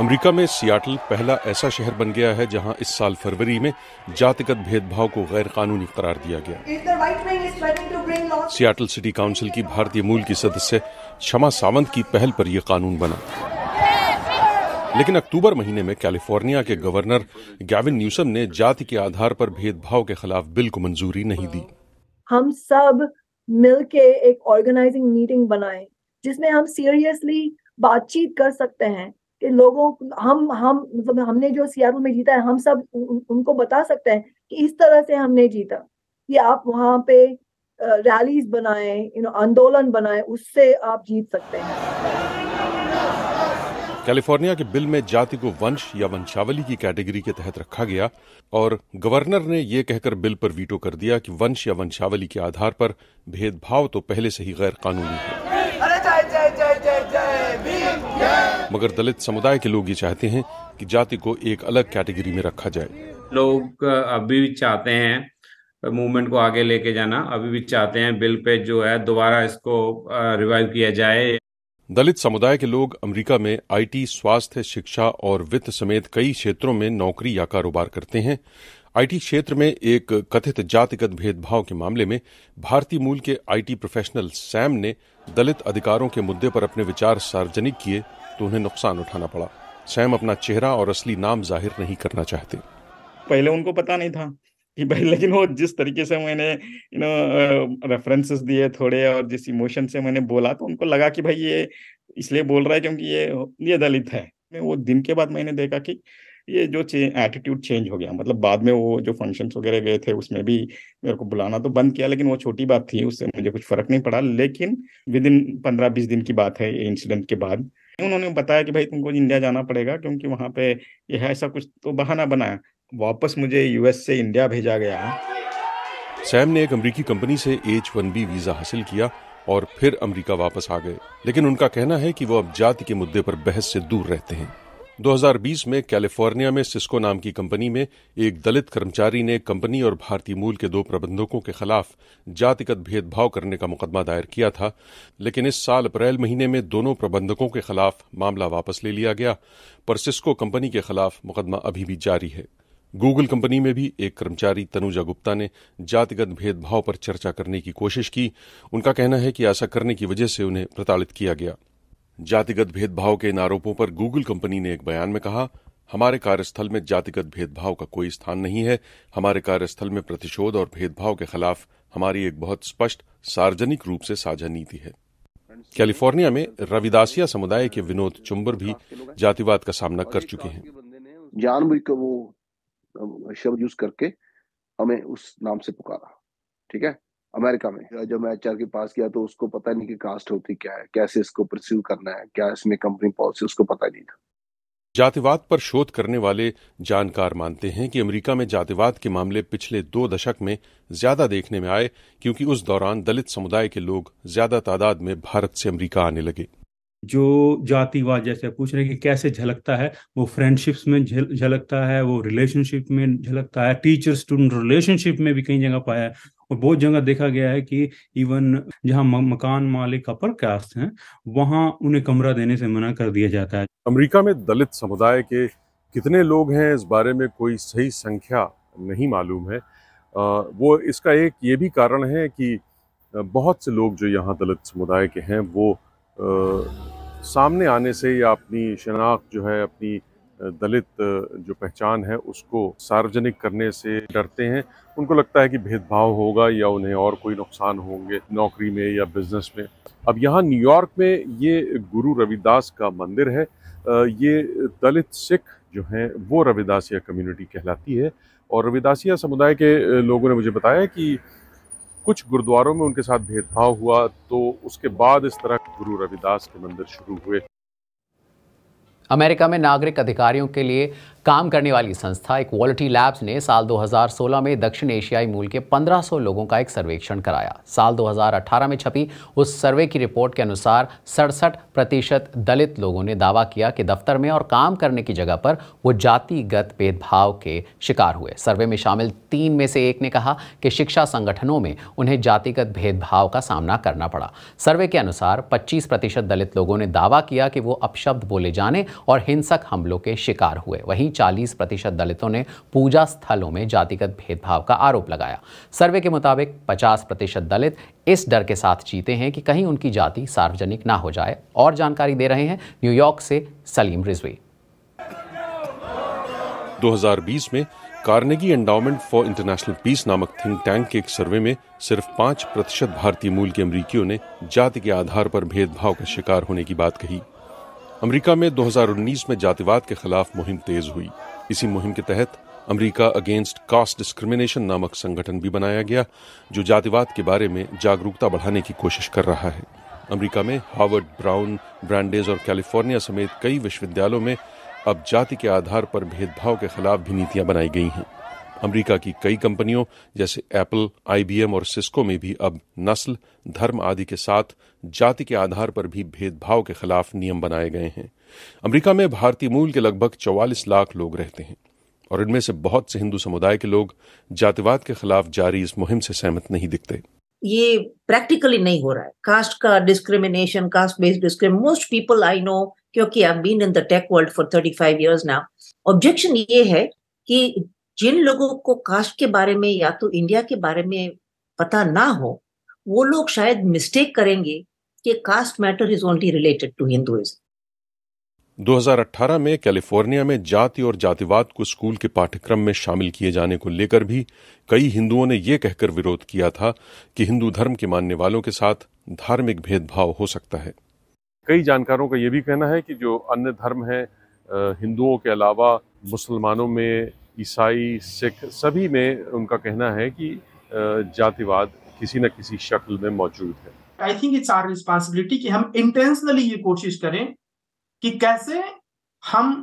America में Seattle पहला ऐसा शहर बन गया है जहां इस साल फरवरी में जातिगत भेदभाव को गैर कानूनी करार दिया गया सियाटल सिटी काउंसिल की भारतीय मूल की सदस्य क्षमा सावंत की पहल पर यह कानून बना लेकिन अक्टूबर महीने में कैलिफोर्निया के गवर्नर गैविन न्यूसम ने जाति के आधार पर भेदभाव के खिलाफ बिल को मंजूरी नहीं दी हम सब मिलके एक ऑर्गेनाइजिंग मीटिंग बनाए जिसमें हम सीरियसली बातचीत कर सकते हैं कि लोगों हम हम मतलब हमने जो सियाटल में जीता है हम सब उ, उनको बता सकते हैं कि इस तरह से हमने जीता कि आप वहां पे रैलीज बनाए यू नो आंदोलन बनाए उससे आप जीत सकते हैं कैलिफोर्निया के बिल में जाति को वंश या वंशावली की कैटेगरी के तहत रखा गया और गवर्नर ने ये कहकर बिल पर वीटो कर दिया कि वंश या वंशावली के आधार पर भेदभाव तो पहले से ही गैर कानूनी है मगर दलित समुदाय के लोग ये चाहते हैं कि जाति को एक अलग कैटेगरी में रखा जाए लोग अभी भी चाहते हैं मूवमेंट को आगे लेके जाना अभी भी चाहते हैं बिल पे जो है दोबारा इसको रिवाइव किया जाए दलित समुदाय के लोग अमेरिका में आईटी, स्वास्थ्य शिक्षा और वित्त समेत कई क्षेत्रों में नौकरी या कारोबार करते हैं आईटी क्षेत्र में एक कथित जातिगत भेदभाव के मामले में भारतीय मूल के आईटी प्रोफेशनल सैम ने दलित अधिकारों के मुद्दे पर अपने विचार सार्वजनिक किए तो उन्हें नुकसान उठाना पड़ा सैम अपना चेहरा और असली नाम जाहिर नहीं करना चाहते पहले उनको पता नहीं था कि भाई लेकिन वो जिस तरीके से मैंने यू नो रेफरेंसेस दिए थोड़े और जिस इमोशन से मैंने बोला तो उनको लगा कि भाई ये इसलिए बोल रहा है क्योंकि ये ये दलित है मैं वो दिन के बाद मैंने देखा कि ये जो एटीट्यूड चेंज हो गया मतलब बाद में वो जो फंक्शन वगैरह गए थे उसमें भी मेरे को बुलाना तो बंद किया लेकिन वो छोटी बात थी उससे मुझे कुछ फर्क नहीं पड़ा लेकिन विद इन पंद्रह बीस दिन की बात है इंसिडेंट के बाद उन्होंने बताया कि भाई तुमको इंडिया जाना पड़ेगा क्योंकि वहाँ पे यह ऐसा कुछ तो बहाना बनाया वापस मुझे यूएस से इंडिया भेजा गया सैम ने एक अमरीकी कंपनी से एच वन बी वीजा हासिल किया और फिर अमरीका वापस आ गए लेकिन उनका कहना है कि वो अब जाति के मुद्दे पर बहस से दूर रहते हैं 2020 में कैलिफोर्निया में सिस्को नाम की कंपनी में एक दलित कर्मचारी ने कंपनी और भारतीय मूल के दो प्रबंधकों के खिलाफ जातिगत भेदभाव करने का मुकदमा दायर किया था लेकिन इस साल अप्रैल महीने में दोनों प्रबंधकों के खिलाफ मामला वापस ले लिया गया पर सिस्को कंपनी के खिलाफ मुकदमा अभी भी जारी है गूगल कंपनी में भी एक कर्मचारी तनुजा गुप्ता ने जातिगत भेदभाव पर चर्चा करने की कोशिश की उनका कहना है कि ऐसा करने की वजह से उन्हें प्रताड़ित किया गया जातिगत भेदभाव के इन आरोपों पर गूगल कंपनी ने एक बयान में कहा हमारे कार्यस्थल में जातिगत भेदभाव का कोई स्थान नहीं है हमारे कार्यस्थल में प्रतिशोध और भेदभाव के खिलाफ हमारी एक बहुत स्पष्ट सार्वजनिक रूप से साझा नीति है कैलिफोर्निया में रविदासिया समुदाय के विनोद चुंबर भी जातिवाद का सामना कर चुके हैं जान वो शब्द यूज करके हमें उस नाम से पुकारा ठीक है अमेरिका में जब मैं एच के पास गया तो उसको पता नहीं कि कास्ट होती क्या है कैसे इसको प्रस्यू करना है क्या इसमें कंपनी पॉलिसी उसको पता नहीं था जातिवाद पर शोध करने वाले जानकार मानते हैं कि अमेरिका में जातिवाद के मामले पिछले दो दशक में ज्यादा देखने में आए क्योंकि उस दौरान दलित समुदाय के लोग ज्यादा तादाद में भारत से अमेरिका आने लगे जो जातिवाद जैसे पूछ रहे कि कैसे झलकता है वो फ्रेंडशिप्स में झलकता है वो रिलेशनशिप में झलकता है टीचर स्टूडेंट रिलेशनशिप में भी कई जगह पाया है और बहुत जगह देखा गया है कि इवन जहां मकान मालिक अपर कास्ट हैं वहां उन्हें कमरा देने से मना कर दिया जाता है अमेरिका में दलित समुदाय के कितने लोग हैं इस बारे में कोई सही संख्या नहीं मालूम है वो इसका एक ये भी कारण है कि बहुत से लोग जो यहाँ दलित समुदाय के हैं वो आ, सामने आने से या अपनी शनाख्त जो है अपनी दलित जो पहचान है उसको सार्वजनिक करने से डरते हैं उनको लगता है कि भेदभाव होगा या उन्हें और कोई नुकसान होंगे नौकरी में या बिजनेस में अब यहाँ न्यूयॉर्क में ये गुरु रविदास का मंदिर है ये दलित सिख जो हैं वो रविदासिया कम्युनिटी कहलाती है और रविदासिया समुदाय के लोगों ने मुझे बताया कि कुछ गुरुद्वारों में उनके साथ भेदभाव हुआ तो उसके बाद इस तरह गुरु रविदास के मंदिर शुरू हुए अमेरिका में नागरिक अधिकारियों के लिए काम करने वाली संस्था इक्वालिटी लैब्स ने साल 2016 में दक्षिण एशियाई मूल के 1500 लोगों का एक सर्वेक्षण कराया साल 2018 में छपी उस सर्वे की रिपोर्ट के अनुसार सड़सठ प्रतिशत दलित लोगों ने दावा किया कि दफ्तर में और काम करने की जगह पर वो जातिगत भेदभाव के शिकार हुए सर्वे में शामिल तीन में से एक ने कहा कि शिक्षा संगठनों में उन्हें जातिगत भेदभाव का सामना करना पड़ा सर्वे के अनुसार पच्चीस प्रतिशत दलित लोगों ने दावा किया कि वो अपशब्द बोले जाने और हिंसक हमलों के शिकार हुए वहीं 40 प्रतिशत दलितों ने पूजा स्थलों में जातिगत भेदभाव का आरोप लगाया सर्वे के मुताबिक 50 प्रतिशत दलित इस डर के साथ जीते हैं कि कहीं उनकी जाति सार्वजनिक ना हो जाए और जानकारी दे रहे हैं न्यूयॉर्क से सलीम रिजवी 2020 में Carnegie endowment for international peace नामक थिंक टैंक के एक सर्वे में सिर्फ पाँच प्रतिशत भारतीय मूल के अमरीकियों ने जाति के आधार पर भेदभाव का शिकार होने की बात कही अमेरिका में 2019 में जातिवाद के खिलाफ मुहिम तेज हुई इसी मुहिम के तहत अमेरिका अगेंस्ट कास्ट डिस्क्रिमिनेशन नामक संगठन भी बनाया गया जो जातिवाद के बारे में जागरूकता बढ़ाने की कोशिश कर रहा है अमेरिका में हार्वर्ड ब्राउन ब्रांडेज और कैलिफोर्निया समेत कई विश्वविद्यालयों में अब जाति के आधार पर भेदभाव के खिलाफ भी नीतियां बनाई गई हैं अमेरिका की कई कंपनियों जैसे एप्पल आईबीएम और सिस्को में भी अब नस्ल धर्म आदि के साथ जाति के आधार पर भी भेदभाव के खिलाफ नियम बनाए गए हैं अमेरिका में भारतीय मूल के लगभग 44 लाख लोग रहते हैं और इनमें से बहुत से हिंदू समुदाय के लोग जातिवाद के खिलाफ जारी इस मुहिम से सहमत नहीं दिखते ये प्रैक्टिकली नहीं हो रहा है कास्ट का discrimination caste based discrimination most people I know क्योंकि I been in the tech world for thirty five years now objection ये है कि जिन लोगों को कास्ट के बारे में या तो इंडिया के बारे में पता ना हो वो लोग शायद मिस्टेक करेंगे कि caste matter is only related to Hinduism 2018 में कैलिफोर्निया में जाति और जातिवाद को स्कूल के पाठ्यक्रम में शामिल किए जाने को लेकर भी कई हिंदुओं ने यह कहकर विरोध किया था कि हिंदू धर्म के मानने वालों के साथ धार्मिक भेदभाव हो सकता है कई जानकारों का यह भी कहना है कि जो अन्य धर्म है हिंदुओं के अलावा मुसलमानों में ईसाई सिख सभी में उनका कहना है कि जातिवाद किसी न किसी शक्ल में मौजूद है I think it's our responsibility कि हम इंटेंशनली ये कोशिश करें कि कैसे हम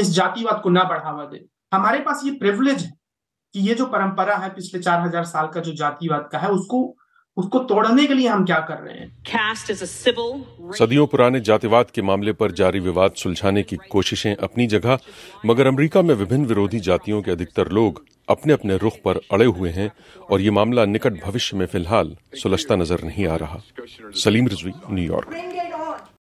इस जातिवाद को ना बढ़ावा दें हमारे पास ये प्रिवलेज है कि ये जो परंपरा है पिछले चार हजार साल का जो जातिवाद का है उसको उसको तोड़ने के लिए हम क्या कर रहे हैं सदियों पुराने जातिवाद के मामले पर जारी विवाद सुलझाने की कोशिशें अपनी जगह मगर अमेरिका में विभिन्न विरोधी जातियों के अधिकतर लोग अपने अपने रुख पर अड़े हुए हैं और ये मामला निकट भविष्य में फिलहाल सुलझता नजर नहीं आ रहा सलीम रिजवी न्यूयॉर्क